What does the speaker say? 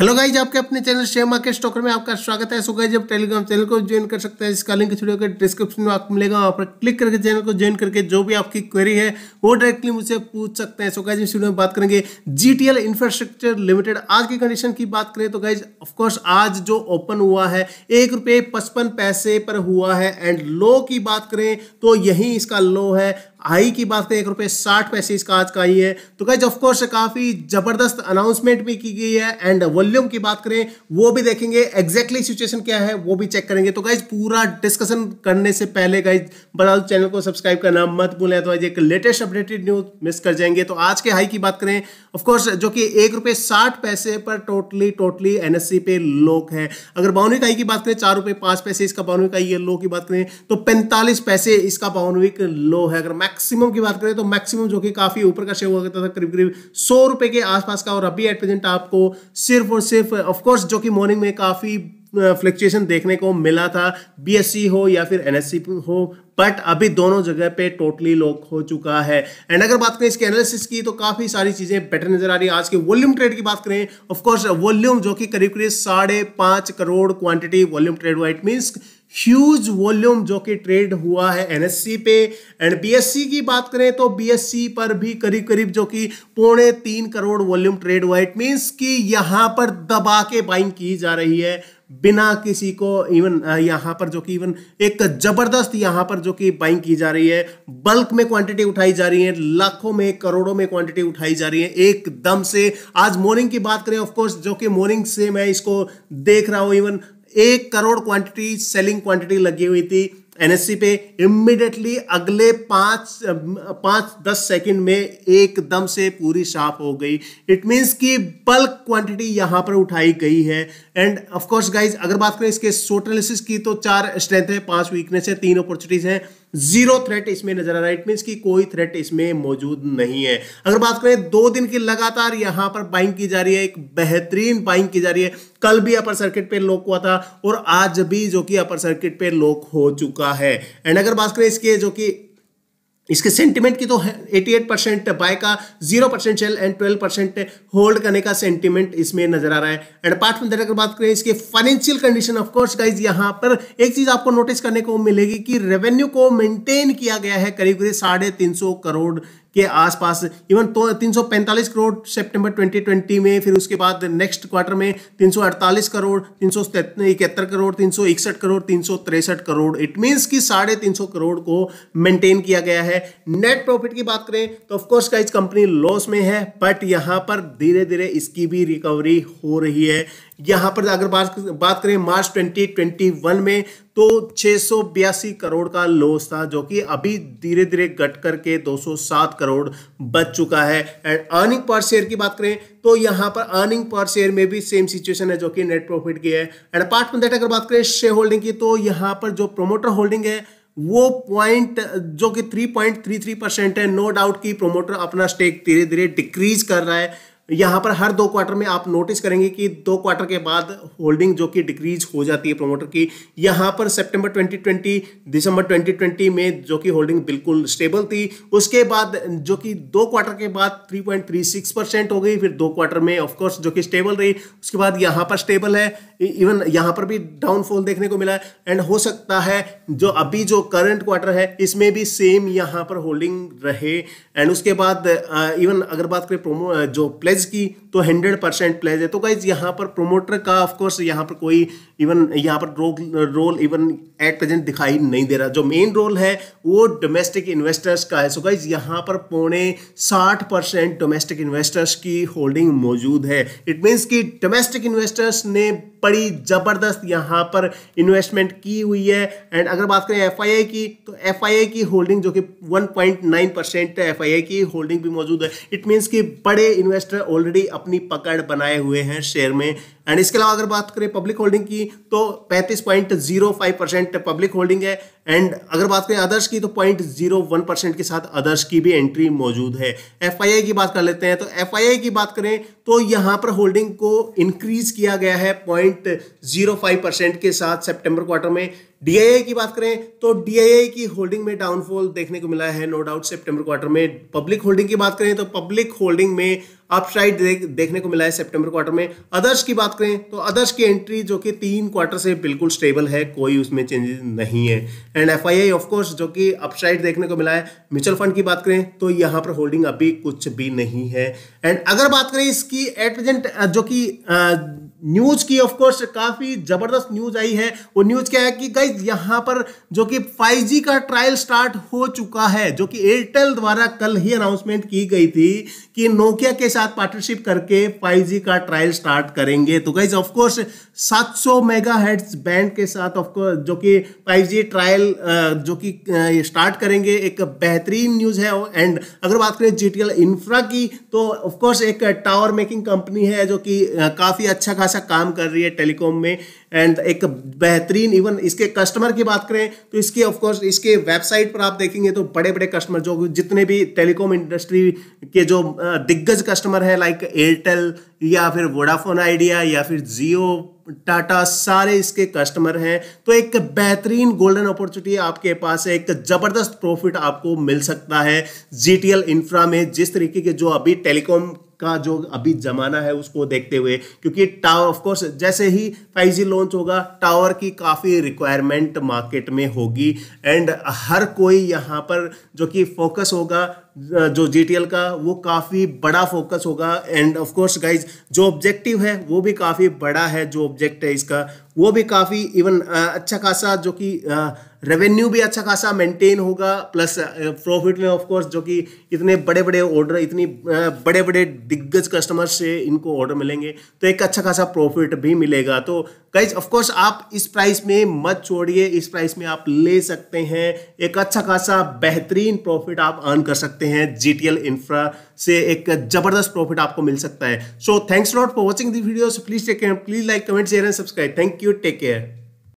hello guys आपके अपने channel share market stalker में आपका स्वागत है सो गाइज आप टेलीग्राम चैनल को ज्वाइन कर सकते हैं इसका लिंक इस वीडियो के डिस्क्रिप्शन में आपको मिलेगा वहाँ पर क्लिक करके चैनल को ज्वाइन करके जो भी आपकी क्वेरी है वो डायरेक्टली मुझसे पूछ सकते हैं सो गाइज इस वीडियो में बात करेंगे जी इंफ्रास्ट्रक्चर लिमिटेड आज की कंडीशन की बात करें तो गाइज ऑफकोर्स आज जो ओपन हुआ है एक रुपये पचपन पैसे पर हुआ है एंड लो की बात करें तो यही इसका लो है आई की बात करें एक रुपये साठ पैसे इसका आज का आई है तो गाइज ऑफकोर्स काफ़ी ज़बरदस्त अनाउंसमेंट भी की गई है एंड वॉल्यूम की बात करें वो भी देखेंगे एग्जैक्टली exactly सिचुएशन क्या है वो भी चेक करेंगे तो गाइज पूरा डिस्कशन करने से पहले गाइज बता चैनल को सब्सक्राइब करना मत भूलें तो आज एक लेटेस्ट अपडेटेड न्यूज़ मिस कर जाएंगे तो आज के हाई की बात करें ऑफकोर्स जो कि एक रुपये साठ पैसे पर टोटली टोटली एन पे लोक है अगर बावनवी का की बात करें चार रुपये पाँच पैसे इसका बावनवी का आई है लो की बात करें तो पैंतालीस पैसे इसका बावनवी लो है अगर मैक्स मैक्सिमम की बात करें तो मैक्सिमम जो कि काफ़ी ऊपर का शेयर हुआ करता था करीब करीब सौ रुपए के आसपास का और अभी एट प्रेजेंट आपको सिर्फ और सिर्फ ऑफकोर्स जो कि मॉर्निंग में काफ़ी फ्लक्चुएशन देखने को मिला था बीएससी e हो या फिर एनएससी e हो बट अभी दोनों जगह पे टोटली लॉक हो चुका है एंड अगर बात करें इसके एनालिसिस की तो काफ़ी सारी चीज़ें बेटर नजर आ रही है आज के वॉल्यूम ट्रेड की बात करें ऑफकोर्स वॉल्यूम जो कि करीब करीब साढ़े पाँच करोड़ क्वांटिटी वॉल्यूम ट्रेड हुआ इट मीन्स ह्यूज वॉल्यूम जो कि ट्रेड हुआ है एनएससी e पे एंड बी की बात करें तो बी पर भी करीब करीब जो कि पौने तीन करोड़ वॉल्यूम ट्रेड हुआ इट मीन्स कि यहाँ पर दबा के बाइंग की जा रही है बिना किसी को इवन यहाँ पर जो कि इवन एक जबरदस्त यहाँ पर जो कि बाइंग की जा रही है बल्क में क्वांटिटी उठाई जा रही है लाखों में करोड़ों में क्वांटिटी उठाई जा रही है एकदम से आज मॉर्निंग की बात करें ऑफकोर्स जो कि मॉर्निंग से मैं इसको देख रहा हूँ इवन एक करोड़ क्वांटिटी सेलिंग क्वांटिटी लगी हुई थी एनएससी पे इमिडिएटली अगले पाँच पाँच दस सेकंड में एकदम से पूरी साफ हो गई इट मीन्स कि बल्क क्वांटिटी यहाँ पर उठाई गई है एंड ऑफ कोर्स गाइज अगर बात करें इसके शोट की तो चार स्ट्रेंथ है पांच वीकनेस है तीन अपॉर्चुनिटीज हैं जीरो थ्रेट इसमें नजर आ रहा है इट मीन की कोई थ्रेट इसमें मौजूद नहीं है अगर बात करें दो दिन की लगातार यहां पर बाइंग की जा रही है एक बेहतरीन बाइंग की जा रही है कल भी अपर सर्किट पे लॉक हुआ था और आज भी जो कि अपर सर्किट पे लॉक हो चुका है एंड अगर बात करें इसके जो कि इसके सेंटीमेंट की तो 88 परसेंट बाय का zero percent sell and 12 percent hold करने का सेंटीमेंट इसमें नजर आ रहा है एंड पार्ट में अगर बात करें इसके financial condition of course guys यहां पर एक चीज आपको नोटिस करने को मिलेगी कि रेवेन्यू को मेंटेन किया गया है करीब करीब साढ़े तीन सौ करोड़ के आसपास इवन तो तीन करोड़ सितंबर 2020 में फिर उसके बाद नेक्स्ट क्वार्टर में 348 करोड़ तीन इकहत्तर करोड़ तीन करोड़ तीन करोड़ इट मीन्स कि साढ़े तीन करोड़ को मेंटेन किया गया है है नेट प्रॉफिट की बात करें तो ऑफकोर्स का इस कंपनी लॉस में है बट यहाँ पर धीरे धीरे इसकी भी रिकवरी हो रही है यहाँ पर अगर बात बात करें मार्च 2021 में तो छः करोड़ का लॉस था जो कि अभी धीरे धीरे घट करके 207 करोड़ बच चुका है एंड अर्निंग पर शेयर की बात करें तो यहाँ पर अर्निंग पर शेयर में भी सेम सिचुएशन है जो कि नेट प्रॉफिट की है एंड अपार्ट फ्रॉम दैट अगर बात करें शेयर होल्डिंग की तो यहाँ पर जो प्रोमोटर होल्डिंग है वो पॉइंट जो कि 3.33 परसेंट है नो डाउट कि प्रोमोटर अपना स्टेक धीरे धीरे डिक्रीज कर रहा है यहाँ पर हर दो क्वार्टर में आप नोटिस करेंगे कि दो क्वार्टर के बाद होल्डिंग जो कि डिक्रीज हो जाती है प्रोमोटर की यहाँ पर सितंबर 2020 दिसंबर 2020 में जो कि होल्डिंग बिल्कुल स्टेबल थी उसके बाद जो कि दो क्वार्टर के बाद 3.36 परसेंट हो गई फिर दो क्वार्टर में ऑफकोर्स जो कि स्टेबल रही उसके बाद यहाँ पर स्टेबल है इवन e-, यहाँ पर भी डाउनफॉल देखने को मिला एंड हो सकता है जो अभी जो करंट क्वार्टर है इसमें भी सेम यहाँ पर होल्डिंग रहे एंड उसके बाद इवन uh, अगर बात करें प्रोमो uh, जो प्लेस प्लेज की तो हंड्रेड परसेंट प्लेज है तो गाइज यहाँ पर प्रोमोटर का ऑफकोर्स यहाँ पर कोई इवन यहाँ पर रो, रोल इवन एट प्रेजेंट दिखाई नहीं दे रहा जो मेन रोल है वो डोमेस्टिक इन्वेस्टर्स का है सो गाइज यहाँ पर पौने साठ परसेंट डोमेस्टिक इन्वेस्टर्स की होल्डिंग मौजूद है इट मीन्स कि डोमेस्टिक इन्वेस्टर्स ने बड़ी ज़बरदस्त यहाँ पर इन्वेस्टमेंट की हुई है एंड अगर बात करें एफ की तो एफ की होल्डिंग जो कि वन पॉइंट की होल्डिंग भी मौजूद है इट मीन्स कि बड़े इन्वेस्टर ऑलरेडी अपनी पकड़ बनाए हुए हैं शेयर में एंड इसके अलावा अगर बात करें पब्लिक होल्डिंग की तो 35.05 परसेंट पब्लिक होल्डिंग है एंड अगर बात करें अदर्स की तो 0.01 परसेंट के साथ अदर्स की भी एंट्री मौजूद है एफ की बात कर लेते हैं तो एफ की बात करें तो यहां पर होल्डिंग को इंक्रीज किया गया है पॉइंट परसेंट के साथ सेप्टेम्बर क्वार्टर में डीआईए की बात करें तो डीआईए की होल्डिंग में डाउनफॉल देखने को मिला है नो डाउट सेप्टेम्बर क्वार्टर में पब्लिक होल्डिंग की बात करें तो पब्लिक होल्डिंग में अपसाइड देख, देखने को मिला है सितंबर क्वार्टर में अदर्स की बात करें तो अदर्स की एंट्री जो कि तीन क्वार्टर से बिल्कुल स्टेबल है कोई उसमें चेंजेस नहीं है एंड एफ आई ऑफकोर्स जो कि अपसाइड देखने को मिला है म्यूचुअल फंड की बात करें तो यहाँ पर होल्डिंग अभी कुछ भी नहीं है एंड अगर बात करें इसकी एट प्रेजेंट जो कि न्यूज की ऑफकोर्स काफी जबरदस्त न्यूज आई है वो न्यूज क्या है कि गाइज यहां पर जो कि 5G का ट्रायल स्टार्ट हो चुका है जो कि एयरटेल द्वारा कल ही अनाउंसमेंट की गई थी कि नोकिया के साथ पार्टनरशिप करके 5G का ट्रायल स्टार्ट करेंगे तो गाइज ऑफकोर्स 700 मेगाहर्ट्ज बैंड के साथ ऑफकोर्स जो कि 5G ट्रायल जो कि स्टार्ट करेंगे एक बेहतरीन न्यूज़ है एंड अगर बात करें जी इंफ्रा की तो ऑफकोर्स एक टावर मेकिंग कंपनी है जो कि काफ़ी अच्छा खासा काम कर रही है टेलीकॉम में एंड एक बेहतरीन इवन इसके कस्टमर की बात करें तो इसके ऑफकोर्स इसके वेबसाइट पर आप देखेंगे तो बड़े बड़े कस्टमर जो जितने भी टेलीकॉम इंडस्ट्री के जो दिग्गज कस्टमर हैं लाइक एयरटेल या फिर वोडाफोन आइडिया या फिर जियो टाटा सारे इसके कस्टमर हैं तो एक बेहतरीन गोल्डन अपॉर्चुनिटी आपके पास है एक ज़बरदस्त प्रॉफिट आपको मिल सकता है जी इंफ्रा में जिस तरीके के जो अभी टेलीकॉम का जो अभी ज़माना है उसको देखते हुए क्योंकि टावर ऑफ कोर्स जैसे ही जी लॉन्च होगा टावर की काफ़ी रिक्वायरमेंट मार्केट में होगी एंड हर कोई यहाँ पर जो कि फोकस होगा जो जी का वो काफ़ी बड़ा फोकस होगा एंड ऑफ कोर्स गाइज जो ऑब्जेक्टिव है वो भी काफ़ी बड़ा है जो ऑब्जेक्ट है इसका वो भी काफ़ी इवन अच्छा खासा जो कि रेवेन्यू भी अच्छा खासा मेंटेन होगा प्लस प्रॉफिट uh, में ऑफकोर्स जो कि इतने बड़े बड़े ऑर्डर इतनी uh, बड़े बड़े दिग्गज कस्टमर से इनको ऑर्डर मिलेंगे तो एक अच्छा खासा प्रॉफिट भी मिलेगा तो गाइज ऑफकोर्स आप इस प्राइस में मत छोड़िए इस प्राइस में आप ले सकते हैं एक अच्छा खासा बेहतरीन प्रॉफिट आप अर्न कर सकते हैं जी टी एल इंफ्रा से एक जबरदस्त प्रॉफिट आपको मिल सकता है so thanks not for watching the video please take care please like comment share and subscribe thank you take care